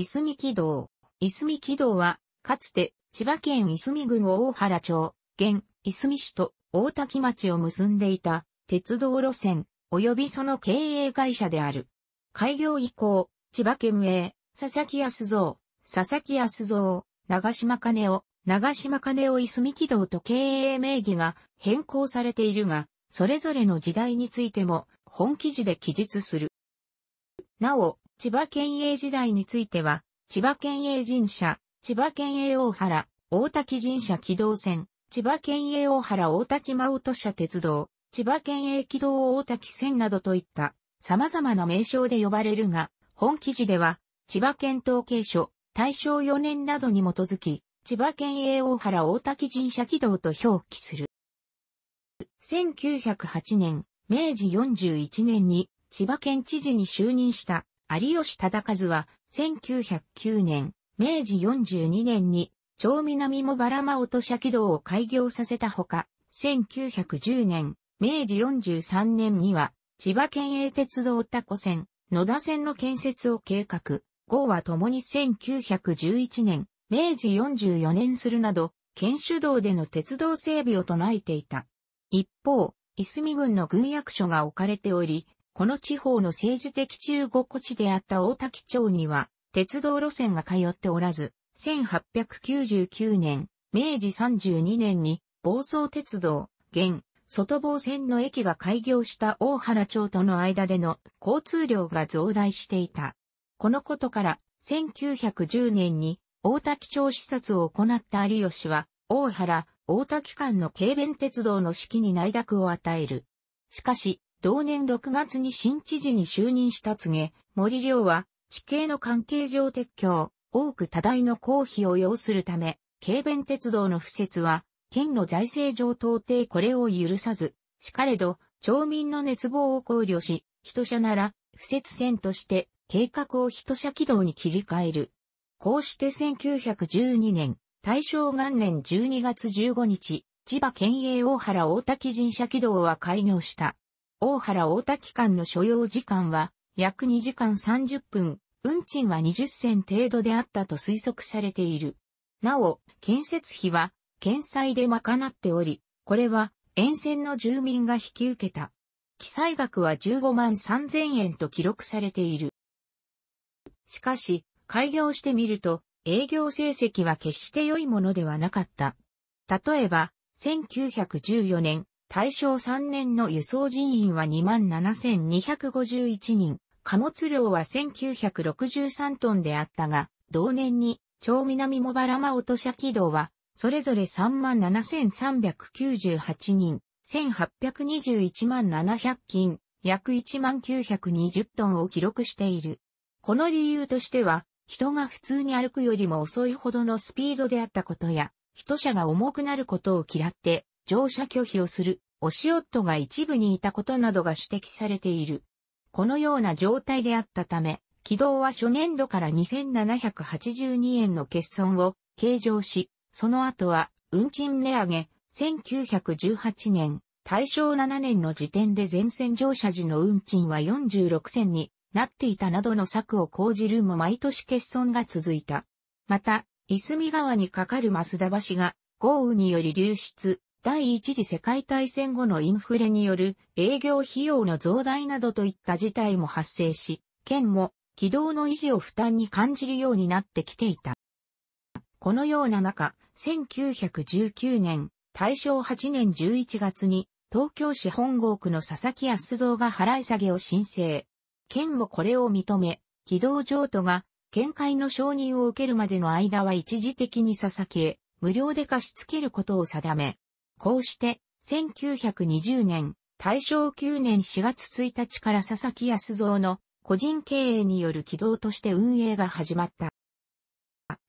いすみ軌道。いすみ軌道は、かつて、千葉県いすみ郡大原町、現、いすみ市と大滝町を結んでいた、鉄道路線、及びその経営会社である。開業以降、千葉県名、佐々木康蔵、佐々木康蔵、長島金を、長島金をいすみ軌道と経営名義が変更されているが、それぞれの時代についても、本記事で記述する。なお、千葉県営時代については、千葉県営神社、千葉県営大原、大滝神社軌道線、千葉県営大原大滝真音社鉄道、千葉県営軌道大滝線などといった様々な名称で呼ばれるが、本記事では、千葉県統計書、大正4年などに基づき、千葉県営大原大滝神社軌道と表記する。1908年、明治41年に千葉県知事に就任した有吉忠和は、1909年、明治42年に、町南茂原間落車道を開業させたほか、1910年、明治43年には、千葉県営鉄道多古線、野田線の建設を計画。号は共に1911年、明治44年するなど、県主導での鉄道整備を唱えていた。一方、いすみの軍役所が置かれており、この地方の政治的中国地であった大滝町には、鉄道路線が通っておらず、1899年、明治32年に、房総鉄道、現、外房線の駅が開業した大原町との間での交通量が増大していた。このことから、1910年に大滝町視察を行った有吉は、大原、大滝間の軽便鉄道の指揮に内諾を与える。しかし、同年6月に新知事に就任した告げ、森良は、地形の関係上撤去、多く多大の公費を要するため、軽便鉄道の不設は、県の財政上到底これを許さず、しかれど、町民の熱望を考慮し、人車なら、不設線として、計画を人車軌道に切り替える。こうして1912年、大正元年12月15日、千葉県営大原大滝神社軌道は開業した。大原大田機間の所要時間は約2時間30分、運賃は20銭程度であったと推測されている。なお、建設費は、県債で賄っており、これは、沿線の住民が引き受けた。記載額は15万3000円と記録されている。しかし、開業してみると、営業成績は決して良いものではなかった。例えば、1914年、大正3年の輸送人員は27,251人、貨物量は1963トンであったが、同年に、超南茂原間落車軌道は、それぞれ37,398人、1821万700金、約1920トンを記録している。この理由としては、人が普通に歩くよりも遅いほどのスピードであったことや、人車が重くなることを嫌って、乗車拒否をする、押し夫が一部にいたことなどが指摘されている。このような状態であったため、軌道は初年度から2782円の欠損を計上し、その後は運賃値上げ、1918年、大正7年の時点で全線乗車時の運賃は46銭になっていたなどの策を講じるも毎年欠損が続いた。また、いすみ川に架かる増田橋が豪雨により流出、第一次世界大戦後のインフレによる営業費用の増大などといった事態も発生し、県も軌道の維持を負担に感じるようになってきていた。このような中、1919年、大正8年11月に、東京市本郷区の佐々木康蔵が払い下げを申請。県もこれを認め、軌道譲渡が、見解の承認を受けるまでの間は一時的に佐々木へ、無料で貸し付けることを定め、こうして、1920年、大正9年4月1日から佐々木康蔵の個人経営による軌道として運営が始まった。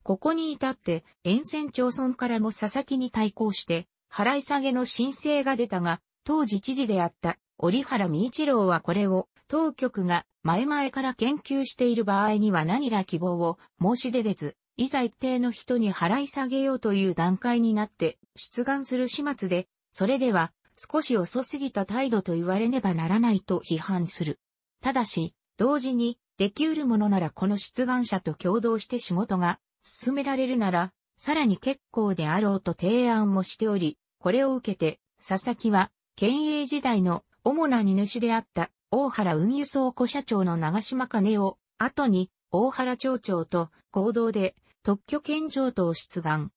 ここに至って、沿線町村からも佐々木に対抗して、払い下げの申請が出たが、当時知事であった折原美一郎はこれを当局が前々から研究している場合には何ら希望を申し出れず、いざ一定の人に払い下げようという段階になって出願する始末で、それでは少し遅すぎた態度と言われねばならないと批判する。ただし、同時に、できうるものならこの出願者と共同して仕事が進められるなら、さらに結構であろうと提案もしており、これを受けて、佐々木は、県営時代の主な荷主であった大原運輸倉庫社長の長島金を、後に大原町長と合同で特許権上等出願。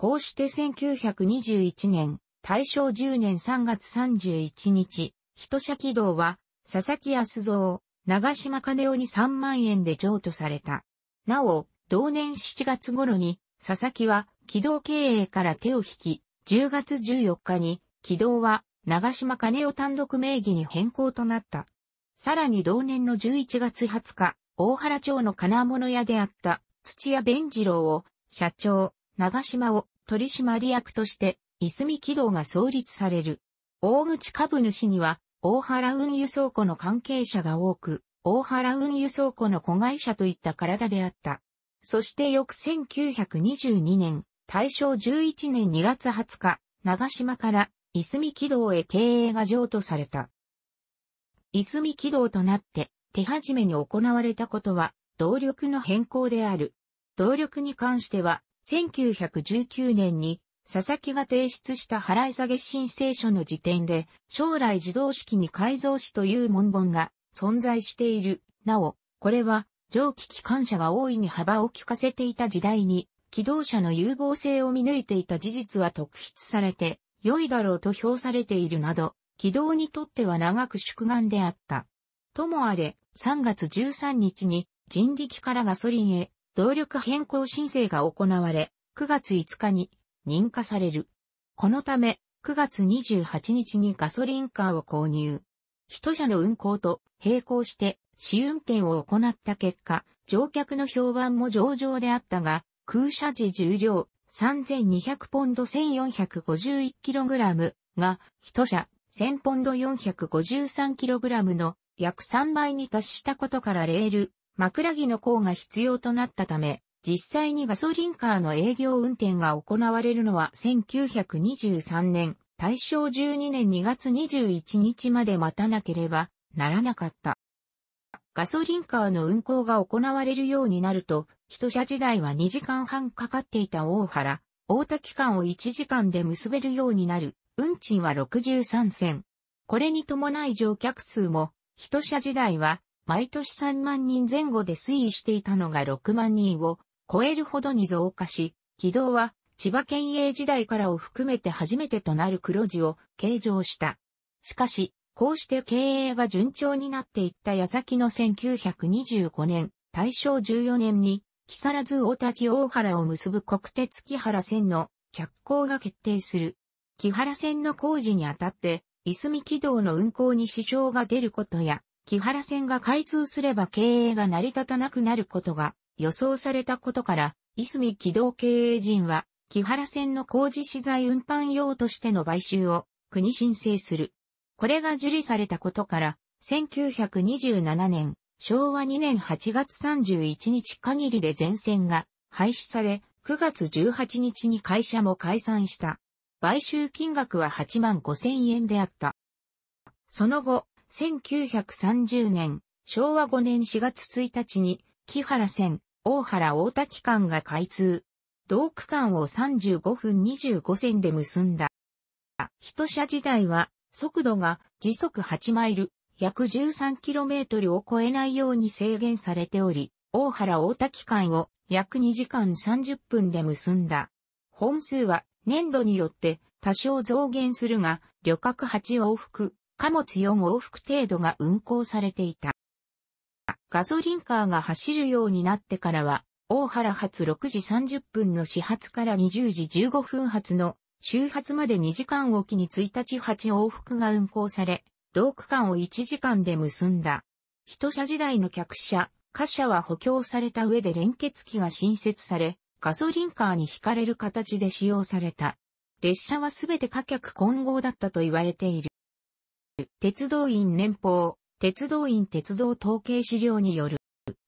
こうして1921年、大正10年3月31日、人社軌道は、佐々木康蔵、長島金夫に3万円で譲渡された。なお、同年7月頃に、佐々木は、軌道経営から手を引き、10月14日に、軌道は、長島金夫単独名義に変更となった。さらに同年の11月20日、大原町の金物屋であった、土屋弁次郎を、社長、長島を取締役として、いすみ軌道が創立される。大口株主には、大原運輸倉庫の関係者が多く、大原運輸倉庫の子会社といった体であった。そして翌1922年、大正11年2月20日、長島から、いすみ軌道へ経営が譲渡された。いすみ軌道となって、手始めに行われたことは、動力の変更である。動力に関しては、1919年に佐々木が提出した払い下げ申請書の時点で、将来自動式に改造しという文言が存在している。なお、これは蒸気機関車が大いに幅を利かせていた時代に、機動車の有望性を見抜いていた事実は特筆されて、良いだろうと評されているなど、軌道にとっては長く宿願であった。ともあれ、3月13日に人力からガソリンへ動力変更申請が行われ、9月5日に認可される。このため、9月28日にガソリンカーを購入。一社の運行と並行して試運転を行った結果、乗客の評判も上々であったが、空車時重量3200ポンド 1451kg が、一社1000ポンド 453kg の約3倍に達したことからレール、枕木の甲が必要となったため、実際にガソリンカーの営業運転が行われるのは1923年、大正12年2月21日まで待たなければならなかった。ガソリンカーの運行が行われるようになると、一社時代は2時間半かかっていた大原、大田期間を1時間で結べるようになる、運賃は63銭。これに伴い乗客数も、一社時代は毎年3万人前後で推移していたのが6万人を超えるほどに増加し、軌道は千葉県営時代からを含めて初めてとなる黒字を計上した。しかし、こうして経営が順調になっていった矢先の1925年、大正14年に、木更津大滝大原を結ぶ国鉄木原線の着工が決定する。木原線の工事にあたって、いすみ軌道の運行に支障が出ることや、木原線が開通すれば経営が成り立たなくなることが予想されたことから、いすみ軌道経営陣は、木原線の工事資材運搬用としての買収を国申請する。これが受理されたことから、1927年、昭和2年8月31日限りで全線が廃止され、9月18日に会社も解散した。買収金額は8万5千円であった。その後、1930年、昭和5年4月1日に、木原線、大原大田機間が開通。同区間を35分25線で結んだ。一車時代は、速度が時速8マイル、約 13km を超えないように制限されており、大原大田機間を約2時間30分で結んだ。本数は年度によって多少増減するが、旅客8往復、貨物4往復程度が運行されていた。ガソリンカーが走るようになってからは、大原発6時30分の始発から20時15分発の終発まで2時間おきに1日8往復が運行され、同区間を1時間で結んだ。一車時代の客車、貨車は補強された上で連結機が新設され、ガソリンカーに引かれる形で使用された。列車はすべて貨客混合だったと言われている。鉄道院年報、鉄道院鉄道統計資料による、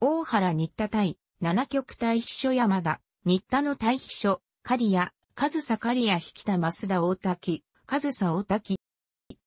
大原新田対、七極対秘書山田、新田の対秘書、刈谷、上総刈谷引田増田大滝、上総大滝、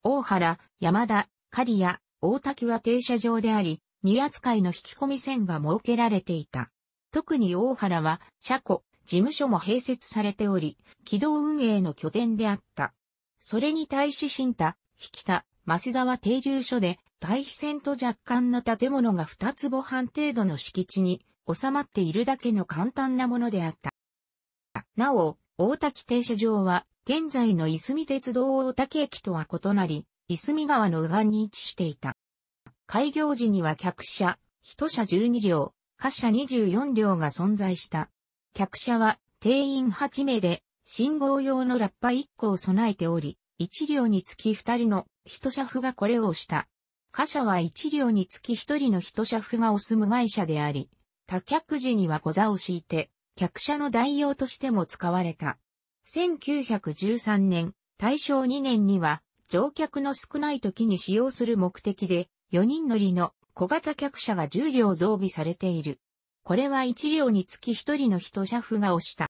大原、山田、刈谷、大滝は停車場であり、二扱いの引き込み線が設けられていた。特に大原は、車庫、事務所も併設されており、軌道運営の拠点であった。それに対し新田、引田、増田は停留所で、対比線と若干の建物がつ坪半程度の敷地に収まっているだけの簡単なものであった。なお、大滝停車場は、現在のいすみ鉄道大滝駅とは異なり、いすみ川の右岸に位置していた。開業時には客車、一車12両、貨車24両が存在した。客車は定員8名で、信号用のラッパ1個を備えており、一両につき二人の一社夫がこれをした。貨車は一両につき一人の一社夫がお住む会社であり、他客時には小座を敷いて、客車の代用としても使われた。1913年、大正2年には、乗客の少ない時に使用する目的で、4人乗りの小型客車が10両増備されている。これは1両につき1人の人車夫が押した。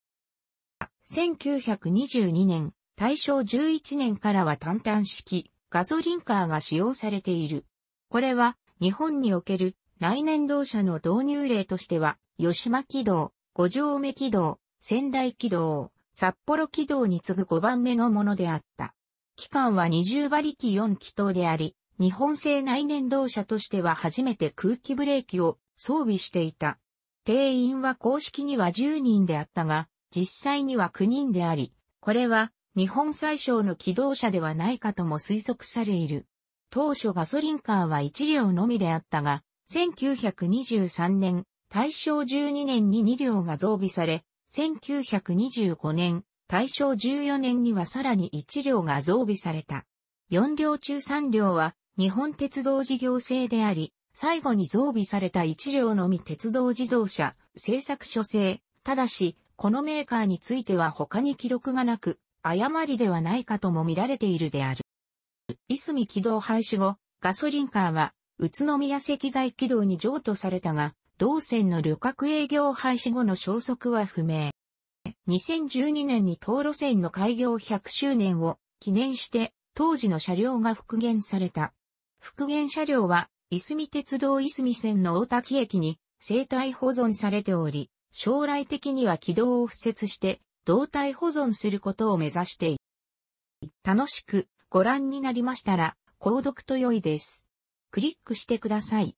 1922年、大正11年からは単単式、ガソリンカーが使用されている。これは、日本における内燃動車の導入例としては、吉間軌道、五条目軌道、仙台軌道、札幌軌道に次ぐ5番目のものであった。期間は20馬力4気筒であり、日本製内燃動車としては初めて空気ブレーキを装備していた。定員は公式には10人であったが、実際には9人であり、これは日本最小の機動車ではないかとも推測されいる。当初ガソリンカーは1両のみであったが、1923年、大正12年に2両が増備され、1925年、大正14年にはさらに1両が増備された。4両中3両は日本鉄道事業制であり、最後に増備された1両のみ鉄道自動車、製作所制。ただし、このメーカーについては他に記録がなく、誤りではないかとも見られているである。いすみ軌道廃止後、ガソリンカーは、宇都宮石材軌道に譲渡されたが、同線の旅客営業廃止後の消息は不明。2012年に東路線の開業100周年を記念して、当時の車両が復元された。復元車両は、いすみ鉄道いすみ線の大滝駅に生態保存されており、将来的には軌道を敷設して、動態保存することを目指してい楽しくご覧になりましたら、購読と良いです。クリックしてください。